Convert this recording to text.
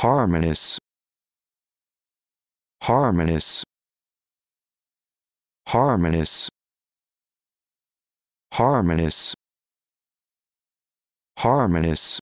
harmonious harmonious harmonious harmonious harmonious